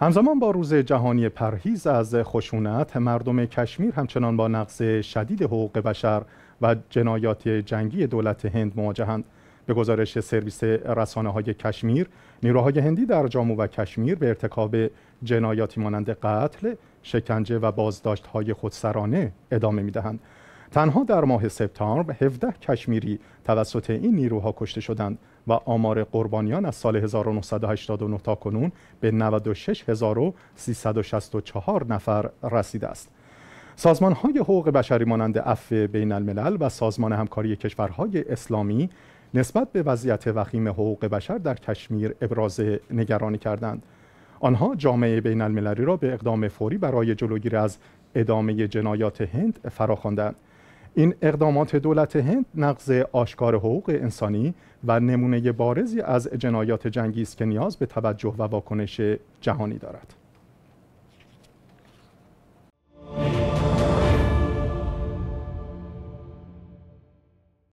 همزمان با روز جهانی پرهیز از خشونت مردم کشمیر همچنان با نقص شدید حقوق بشر و جنایات جنگی دولت هند مواجهند به گزارش سرویس رسانه های کشمیر نیروهای هندی در جامو و کشمیر به ارتکاب جنایاتی مانند قتل شکنجه و بازداشت های خودسرانه ادامه میدهند، تنها در ماه سپتامبر 17 کشمیری توسط این نیروها کشته شدند و آمار قربانیان از سال 1989 تا کنون به 96364 نفر رسیده است. سازمان های حقوق بشری مانند عفو بین الملل و سازمان همکاری کشورهای اسلامی نسبت به وضعیت وخیم حقوق بشر در کشمیر ابراز نگرانی کردند. آنها جامعه بین المللی را به اقدام فوری برای جلوگیری از ادامه جنایات هند فراخواندند. این اقدامات دولت هند نقض آشکار حقوق انسانی و نمونه بارزی از جنایات جنگی است که نیاز به توجه و واکنش جهانی دارد